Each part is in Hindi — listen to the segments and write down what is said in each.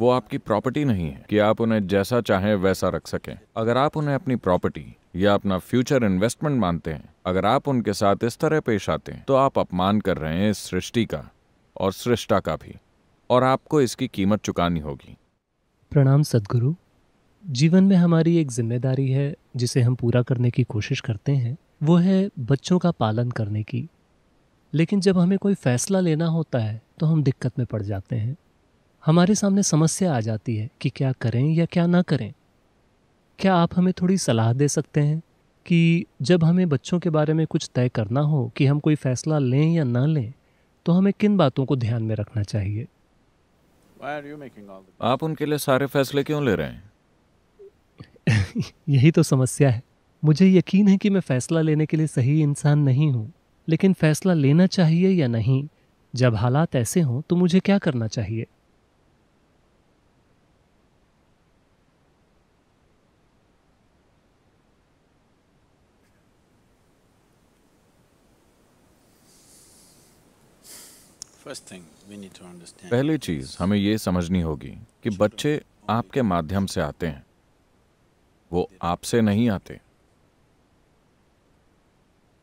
वो आपकी प्रॉपर्टी नहीं है कि आप उन्हें जैसा चाहें वैसा रख सकें अगर आप उन्हें अपनी प्रॉपर्टी या अपना फ्यूचर इन्वेस्टमेंट मानते हैं अगर आप उनके साथ इस तरह पेश आते हैं तो आप अपमान कर रहे हैं इस सृष्टि का और सृष्टा का भी और आपको इसकी कीमत चुकानी होगी प्रणाम सदगुरु जीवन में हमारी एक जिम्मेदारी है जिसे हम पूरा करने की कोशिश करते हैं वो है बच्चों का पालन करने की लेकिन जब हमें कोई फैसला लेना होता है तो हम दिक्कत में पड़ जाते हैं हमारे सामने समस्या आ जाती है कि क्या करें या क्या ना करें क्या आप हमें थोड़ी सलाह दे सकते हैं कि जब हमें बच्चों के बारे में कुछ तय करना हो कि हम कोई फ़ैसला लें या ना लें तो हमें किन बातों को ध्यान में रखना चाहिए आप उनके लिए सारे फैसले क्यों ले रहे हैं यही तो समस्या है मुझे यकीन है कि मैं फ़ैसला लेने के लिए सही इंसान नहीं हूँ लेकिन फ़ैसला लेना चाहिए या नहीं जब हालात ऐसे हों तो मुझे क्या करना चाहिए पहली चीज हमें ये समझनी होगी कि बच्चे आपके माध्यम से आते हैं वो आपसे नहीं आते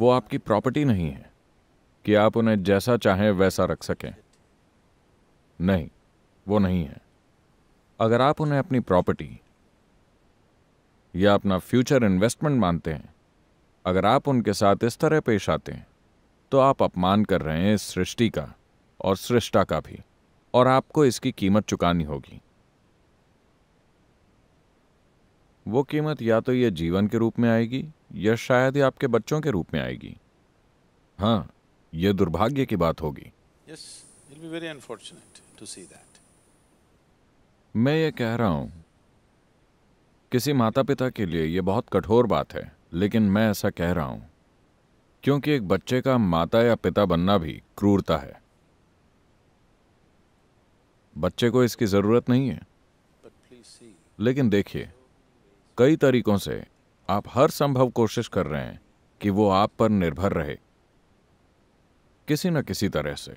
वो आपकी प्रॉपर्टी नहीं है कि आप उन्हें जैसा चाहें वैसा रख सकें नहीं वो नहीं है अगर आप उन्हें अपनी प्रॉपर्टी या अपना फ्यूचर इन्वेस्टमेंट मानते हैं अगर आप उनके साथ इस तरह पेश आते हैं तो आप अपमान कर रहे हैं इस सृष्टि का और सृष्टा का भी और आपको इसकी कीमत चुकानी होगी वो कीमत या तो यह जीवन के रूप में आएगी या शायद ही आपके बच्चों के रूप में आएगी हाँ यह दुर्भाग्य की बात होगी yes, मैं ये कह रहा हूं किसी माता पिता के लिए यह बहुत कठोर बात है लेकिन मैं ऐसा कह रहा हूं क्योंकि एक बच्चे का माता या पिता बनना भी क्रूरता है बच्चे को इसकी ज़रूरत नहीं है लेकिन देखिए कई तरीकों से आप हर संभव कोशिश कर रहे हैं कि वो आप पर निर्भर रहे किसी न किसी तरह से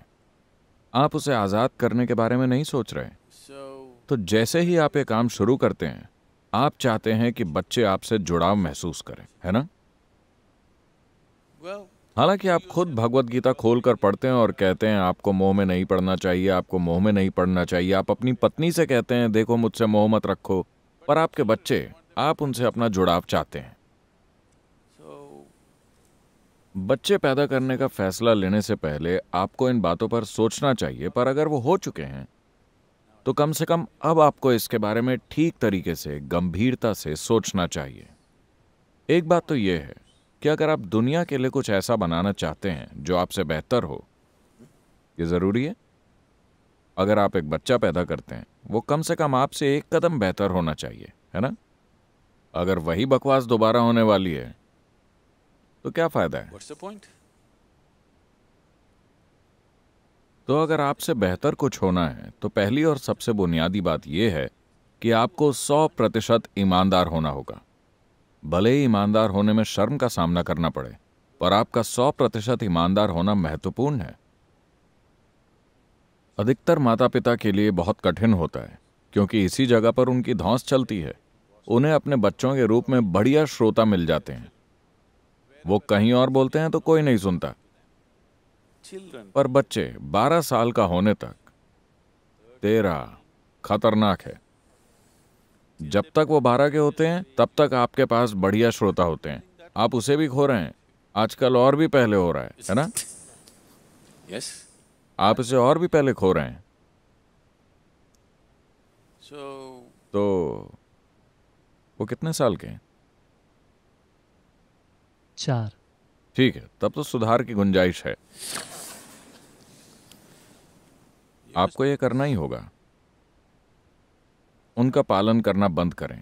आप उसे आज़ाद करने के बारे में नहीं सोच रहे तो जैसे ही आप ये काम शुरू करते हैं आप चाहते हैं कि बच्चे आपसे जुड़ाव महसूस करें है ना well, हालांकि आप खुद भगवत गीता खोल कर पढ़ते हैं और कहते हैं आपको मोह में नहीं पढ़ना चाहिए आपको मोह में नहीं पढ़ना चाहिए आप अपनी पत्नी से कहते हैं देखो मुझसे मोह मत रखो पर आपके बच्चे आप उनसे अपना जुड़ाव चाहते हैं बच्चे पैदा करने का फैसला लेने से पहले आपको इन बातों पर सोचना चाहिए पर अगर वो हो चुके हैं तो कम से कम अब आपको इसके बारे में ठीक तरीके से गंभीरता से सोचना चाहिए एक बात तो यह है कि अगर आप दुनिया के लिए कुछ ऐसा बनाना चाहते हैं जो आपसे बेहतर हो ये ज़रूरी है अगर आप एक बच्चा पैदा करते हैं वो कम से कम आपसे एक कदम बेहतर होना चाहिए है ना अगर वही बकवास दोबारा होने वाली है तो क्या फायदा है तो अगर आपसे बेहतर कुछ होना है तो पहली और सबसे बुनियादी बात यह है कि आपको 100 प्रतिशत ईमानदार होना होगा भले ही ईमानदार होने में शर्म का सामना करना पड़े पर आपका सौ प्रतिशत ईमानदार होना महत्वपूर्ण है अधिकतर माता पिता के लिए बहुत कठिन होता है क्योंकि इसी जगह पर उनकी धौंस चलती है उन्हें अपने बच्चों के रूप में बढ़िया श्रोता मिल जाते हैं वो कहीं और बोलते हैं तो कोई नहीं सुनता पर बच्चे 12 साल का होने तक तेरा खतरनाक है जब तक वो बारह के होते हैं तब तक आपके पास बढ़िया श्रोता होते हैं आप उसे भी खो रहे हैं आजकल और भी पहले हो रहा है है ना यस yes. आप इसे और भी पहले खो रहे हैं so, तो वो कितने साल के हैं चार ठीक है तब तो सुधार की गुंजाइश है आपको ये करना ही होगा उनका पालन करना बंद करें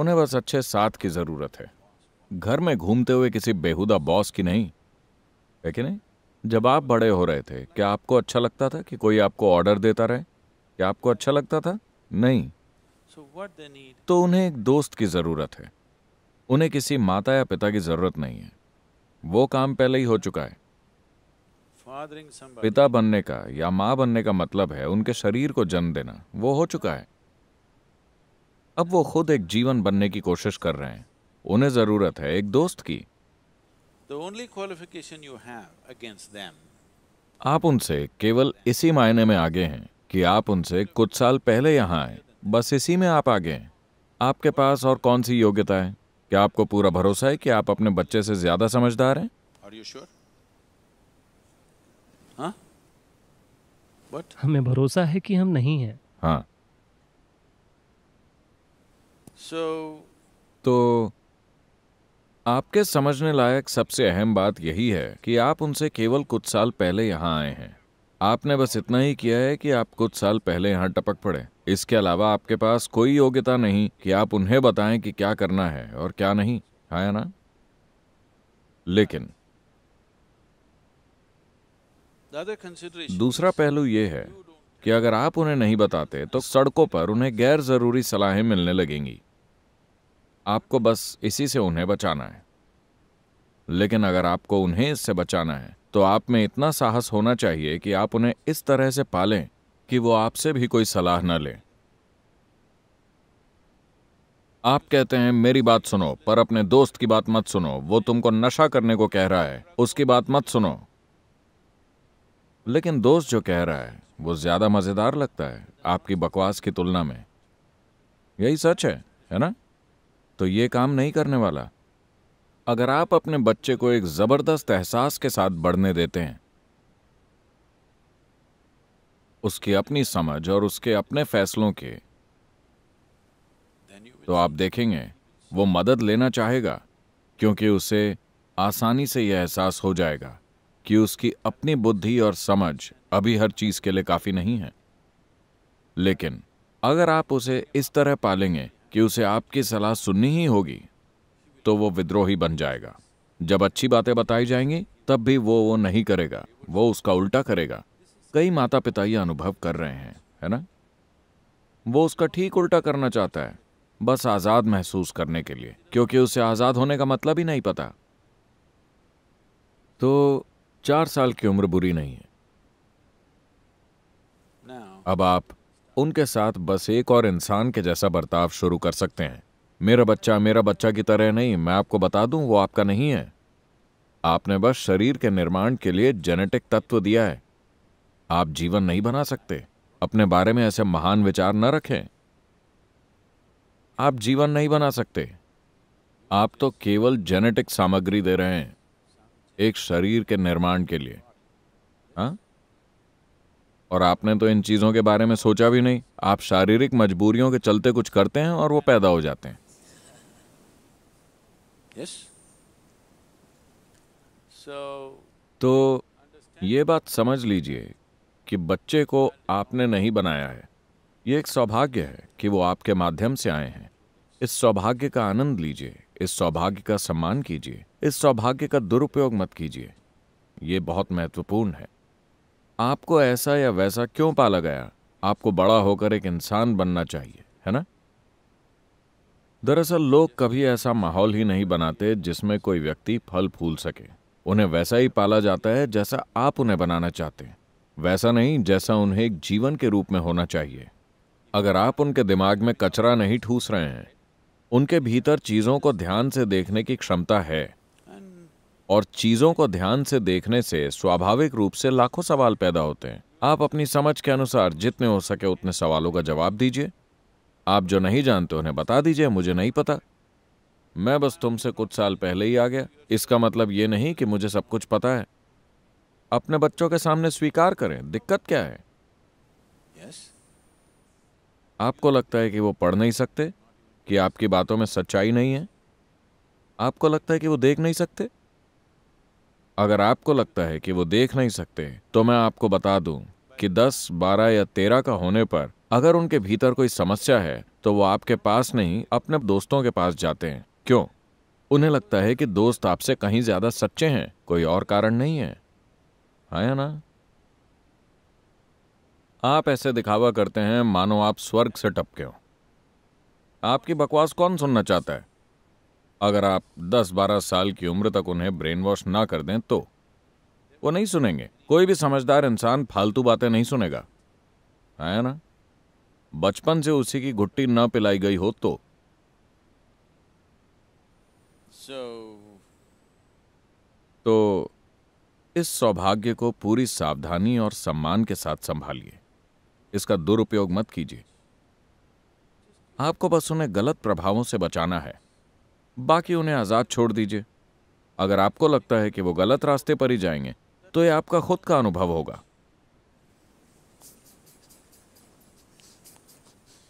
उन्हें बस अच्छे साथ की जरूरत है घर में घूमते हुए किसी बेहुदा बॉस की नहीं है कि नहीं जब आप बड़े हो रहे थे क्या आपको अच्छा लगता था कि कोई आपको ऑर्डर देता रहे क्या आपको अच्छा लगता था नहीं तो उन्हें एक दोस्त की जरूरत है उन्हें किसी माता या पिता की जरूरत नहीं है वो काम पहले ही हो चुका है पिता बनने का या माँ बनने का मतलब है उनके शरीर को जन्म देना वो हो चुका है अब वो खुद एक जीवन बनने की कोशिश कर रहे हैं उन्हें जरूरत है एक दोस्त की आप उनसे केवल इसी मायने में आगे हैं कि आप उनसे कुछ साल पहले यहाँ आए बस इसी में आप आगे हैं आपके पास और कौन सी योग्यता है क्या आपको पूरा भरोसा है कि आप अपने बच्चे से ज्यादा समझदार हैं बट हमें भरोसा है कि हम नहीं हैं हाँ so, तो आपके समझने लायक सबसे अहम बात यही है कि आप उनसे केवल कुछ साल पहले यहाँ आए हैं आपने बस इतना ही किया है कि आप कुछ साल पहले यहाँ टपक पड़े इसके अलावा आपके पास कोई योग्यता नहीं कि आप उन्हें बताएं कि क्या करना है और क्या नहीं है हाँ ना लेकिन दूसरा पहलू ये है कि अगर आप उन्हें नहीं बताते तो सड़कों पर उन्हें गैर जरूरी सलाहें मिलने लगेंगी आपको बस इसी से उन्हें बचाना है लेकिन अगर आपको उन्हें इससे बचाना है तो आप में इतना साहस होना चाहिए कि आप उन्हें इस तरह से पालें कि वो आपसे भी कोई सलाह न लें आप कहते हैं मेरी बात सुनो पर अपने दोस्त की बात मत सुनो वो तुमको नशा करने को कह रहा है उसकी बात मत सुनो लेकिन दोस्त जो कह रहा है वो ज्यादा मजेदार लगता है आपकी बकवास की तुलना में यही सच है है ना तो ये काम नहीं करने वाला अगर आप अपने बच्चे को एक जबरदस्त एहसास के साथ बढ़ने देते हैं उसकी अपनी समझ और उसके अपने फैसलों के तो आप देखेंगे वो मदद लेना चाहेगा क्योंकि उसे आसानी से यह एहसास हो जाएगा कि उसकी अपनी बुद्धि और समझ अभी हर चीज के लिए काफी नहीं है लेकिन अगर आप उसे इस तरह पालेंगे कि उसे आपकी सलाह सुननी ही होगी तो वो विद्रोही बन जाएगा जब अच्छी बातें बताई जाएंगी तब भी वो वो नहीं करेगा वो उसका उल्टा करेगा कई माता पिता ये अनुभव कर रहे हैं है ना वो उसका ठीक उल्टा करना चाहता है बस आज़ाद महसूस करने के लिए क्योंकि उसे आज़ाद होने का मतलब ही नहीं पता तो चार साल की उम्र बुरी नहीं है अब आप उनके साथ बस एक और इंसान के जैसा बर्ताव शुरू कर सकते हैं मेरा बच्चा मेरा बच्चा की तरह नहीं मैं आपको बता दूं वो आपका नहीं है आपने बस शरीर के निर्माण के लिए जेनेटिक तत्व दिया है आप जीवन नहीं बना सकते अपने बारे में ऐसे महान विचार न रखें आप जीवन नहीं बना सकते आप तो केवल जेनेटिक सामग्री दे रहे हैं एक शरीर के निर्माण के लिए हाँ और आपने तो इन चीज़ों के बारे में सोचा भी नहीं आप शारीरिक मजबूरियों के चलते कुछ करते हैं और वो पैदा हो जाते हैं yes. so, तो ये बात समझ लीजिए कि बच्चे को आपने नहीं बनाया है ये एक सौभाग्य है कि वो आपके माध्यम से आए हैं इस सौभाग्य का आनंद लीजिए इस सौभाग्य का सम्मान कीजिए इस सौभाग्य का दुरुपयोग मत कीजिए यह बहुत महत्वपूर्ण है आपको ऐसा या वैसा क्यों पाला गया आपको बड़ा होकर एक इंसान बनना चाहिए है ना दरअसल लोग कभी ऐसा माहौल ही नहीं बनाते जिसमें कोई व्यक्ति फल फूल सके उन्हें वैसा ही पाला जाता है जैसा आप उन्हें बनाना चाहते हैं वैसा नहीं जैसा उन्हें एक जीवन के रूप में होना चाहिए अगर आप उनके दिमाग में कचरा नहीं ठूस रहे हैं उनके भीतर चीजों को ध्यान से देखने की क्षमता है और चीजों को ध्यान से देखने से स्वाभाविक रूप से लाखों सवाल पैदा होते हैं आप अपनी समझ के अनुसार जितने हो सके उतने सवालों का जवाब दीजिए आप जो नहीं जानते उन्हें बता दीजिए मुझे नहीं पता मैं बस तुमसे कुछ साल पहले ही आ गया इसका मतलब ये नहीं कि मुझे सब कुछ पता है अपने बच्चों के सामने स्वीकार करें दिक्कत क्या है yes. आपको लगता है कि वो पढ़ नहीं सकते कि आपकी बातों में सच्चाई नहीं है आपको लगता है कि वो देख नहीं सकते अगर आपको लगता है कि वो देख नहीं सकते तो मैं आपको बता दूं कि 10, 12 या 13 का होने पर अगर उनके भीतर कोई समस्या है तो वो आपके पास नहीं अपने दोस्तों के पास जाते हैं क्यों उन्हें लगता है कि दोस्त आपसे कहीं ज्यादा सच्चे हैं कोई और कारण नहीं है है हाँ ना आप ऐसे दिखावा करते हैं मानो आप स्वर्ग से टपके हो आपकी बकवास कौन सुनना चाहता है अगर आप 10-12 साल की उम्र तक उन्हें ब्रेन वॉश ना कर दें तो वो नहीं सुनेंगे कोई भी समझदार इंसान फालतू बातें नहीं सुनेगा है ना बचपन से उसी की घुट्टी न पिलाई गई हो तो so... तो इस सौभाग्य को पूरी सावधानी और सम्मान के साथ संभालिए इसका दुरुपयोग मत कीजिए आपको बस उन्हें गलत प्रभावों से बचाना है बाकी उन्हें आज़ाद छोड़ दीजिए अगर आपको लगता है कि वो गलत रास्ते पर ही जाएंगे तो ये आपका खुद का अनुभव होगा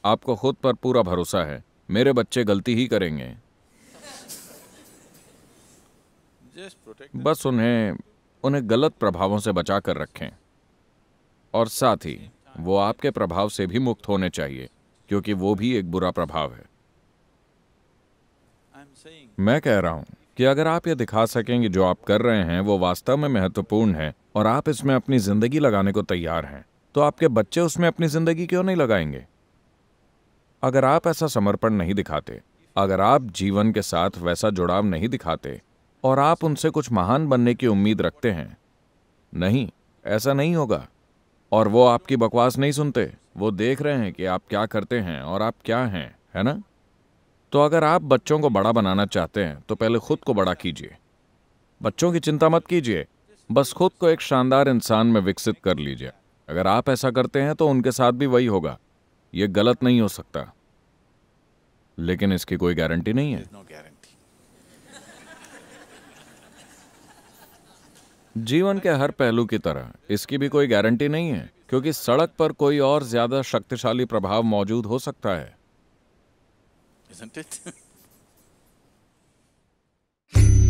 आपको खुद पर पूरा भरोसा है मेरे बच्चे गलती ही करेंगे बस उन्हें उन्हें गलत प्रभावों से बचा कर रखें और साथ ही वो आपके प्रभाव से भी मुक्त होने चाहिए क्योंकि वो भी एक बुरा प्रभाव है मैं कह रहा हूँ कि अगर आप ये दिखा सकें कि जो आप कर रहे हैं वो वास्तव में महत्वपूर्ण है और आप इसमें अपनी जिंदगी लगाने को तैयार हैं तो आपके बच्चे उसमें अपनी जिंदगी क्यों नहीं लगाएंगे अगर आप ऐसा समर्पण नहीं दिखाते अगर आप जीवन के साथ वैसा जुड़ाव नहीं दिखाते और आप उनसे कुछ महान बनने की उम्मीद रखते हैं नहीं ऐसा नहीं होगा और वो आपकी बकवास नहीं सुनते वो देख रहे हैं कि आप क्या करते हैं और आप क्या हैं है ना तो अगर आप बच्चों को बड़ा बनाना चाहते हैं तो पहले खुद को बड़ा कीजिए बच्चों की चिंता मत कीजिए बस खुद को एक शानदार इंसान में विकसित कर लीजिए अगर आप ऐसा करते हैं तो उनके साथ भी वही होगा ये गलत नहीं हो सकता लेकिन इसकी कोई गारंटी नहीं है जीवन के हर पहलू की तरह इसकी भी कोई गारंटी नहीं है क्योंकि सड़क पर कोई और ज्यादा शक्तिशाली प्रभाव मौजूद हो सकता है isn't it?